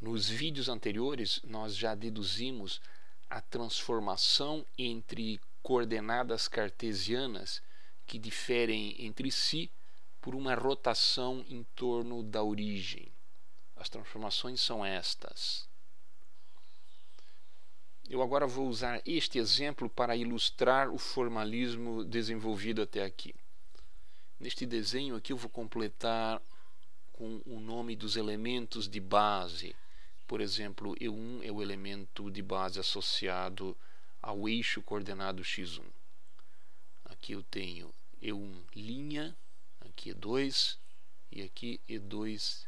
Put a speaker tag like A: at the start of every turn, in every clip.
A: Nos vídeos anteriores, nós já deduzimos a transformação entre coordenadas cartesianas que diferem entre si por uma rotação em torno da origem. As transformações são estas. Eu agora vou usar este exemplo para ilustrar o formalismo desenvolvido até aqui. Neste desenho aqui eu vou completar com o nome dos elementos de base por exemplo, E1 é o elemento de base associado ao eixo coordenado x1. Aqui eu tenho E1 linha, aqui E2 e aqui E2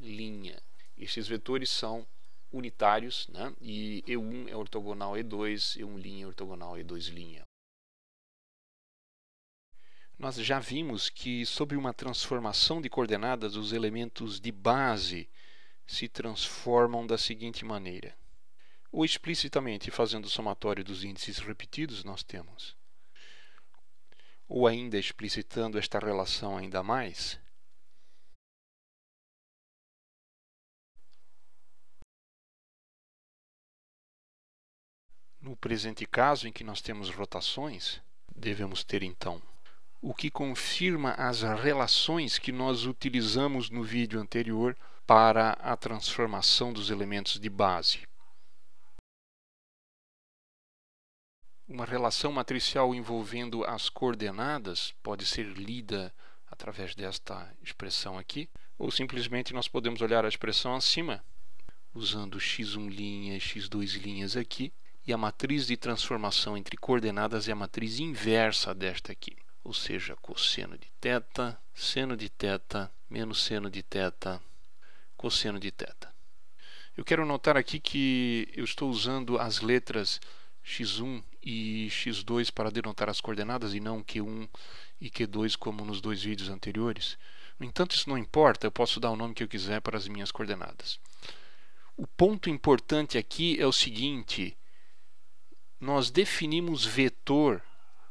A: linha. Estes vetores são unitários né? e E1 é ortogonal a E2, E1 linha é ortogonal a E2 linha. Nós já vimos que, sob uma transformação de coordenadas, os elementos de base se transformam da seguinte maneira. Ou explicitamente fazendo o somatório dos índices repetidos, nós temos. Ou ainda explicitando esta relação ainda mais, No presente caso em que nós temos rotações, devemos ter então o que confirma as relações que nós utilizamos no vídeo anterior para a transformação dos elementos de base. Uma relação matricial envolvendo as coordenadas pode ser lida através desta expressão aqui, ou simplesmente nós podemos olhar a expressão acima, usando x1' x2' linhas aqui, e a matriz de transformação entre coordenadas é a matriz inversa desta aqui ou seja, cosseno de teta, seno de teta, menos seno de teta, cosseno de teta. Eu quero notar aqui que eu estou usando as letras x1 e x2 para denotar as coordenadas e não q1 e q2 como nos dois vídeos anteriores. No entanto, isso não importa, eu posso dar o nome que eu quiser para as minhas coordenadas. O ponto importante aqui é o seguinte: nós definimos vetor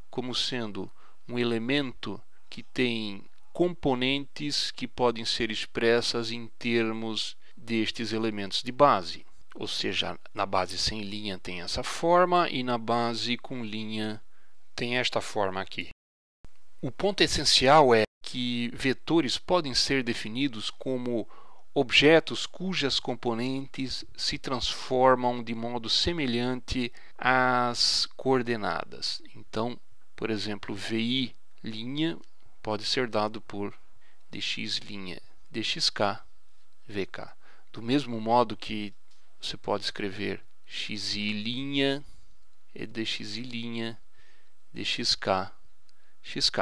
A: como sendo um elemento que tem componentes que podem ser expressas em termos destes elementos de base. Ou seja, na base sem linha tem essa forma e na base com linha tem esta forma aqui. O ponto essencial é que vetores podem ser definidos como objetos cujas componentes se transformam de modo semelhante às coordenadas. Então, por exemplo, VI' pode ser dado por dx', dxk, vk. Do mesmo modo que você pode escrever xi' e é dxi', dxk, xk.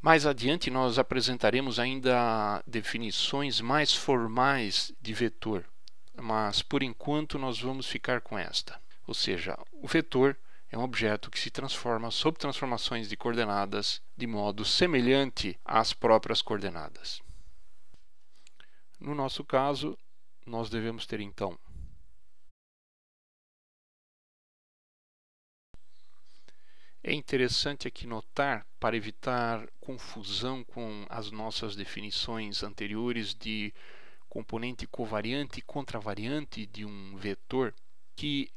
A: Mais adiante nós apresentaremos ainda definições mais formais de vetor, mas por enquanto nós vamos ficar com esta. Ou seja, o vetor um objeto que se transforma sob transformações de coordenadas de modo semelhante às próprias coordenadas. No nosso caso, nós devemos ter então É interessante aqui notar, para evitar confusão com as nossas definições anteriores de componente covariante e contravariante de um vetor, que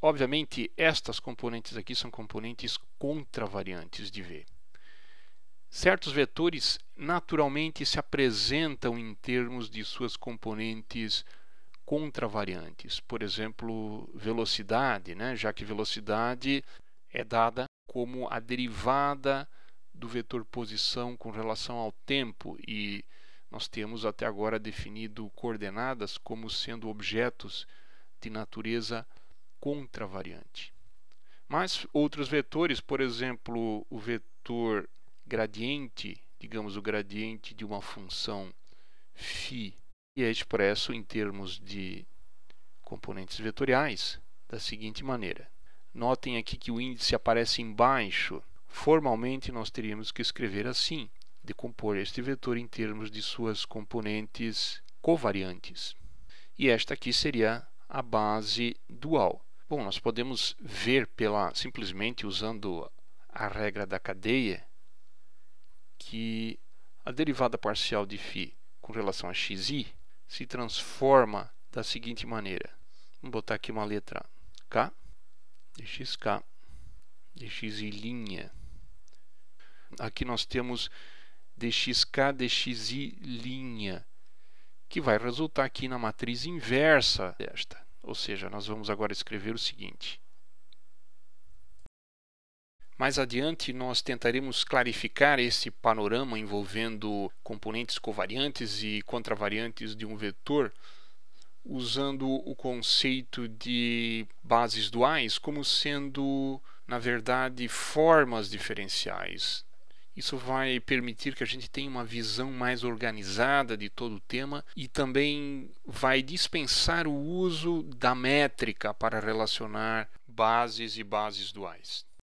A: Obviamente, estas componentes aqui são componentes contravariantes de V. Certos vetores naturalmente se apresentam em termos de suas componentes contravariantes. Por exemplo, velocidade, né? já que velocidade é dada como a derivada do vetor posição com relação ao tempo e nós temos até agora definido coordenadas como sendo objetos de natureza contravariante. Mas outros vetores, por exemplo, o vetor gradiente, digamos o gradiente de uma função φ, que é expresso em termos de componentes vetoriais da seguinte maneira. Notem aqui que o índice aparece embaixo. Formalmente, nós teríamos que escrever assim, decompor este vetor em termos de suas componentes covariantes. E esta aqui seria a base dual. Bom, nós podemos ver pela simplesmente usando a regra da cadeia que a derivada parcial de φ com relação a xi se transforma da seguinte maneira. Vamos botar aqui uma letra k, dxk, dxi'. Aqui nós temos dxk, dxi', que vai resultar aqui na matriz inversa desta. Ou seja, nós vamos agora escrever o seguinte. Mais adiante, nós tentaremos clarificar esse panorama envolvendo componentes covariantes e contravariantes de um vetor usando o conceito de bases duais como sendo, na verdade, formas diferenciais isso vai permitir que a gente tenha uma visão mais organizada de todo o tema e também vai dispensar o uso da métrica para relacionar bases e bases duais.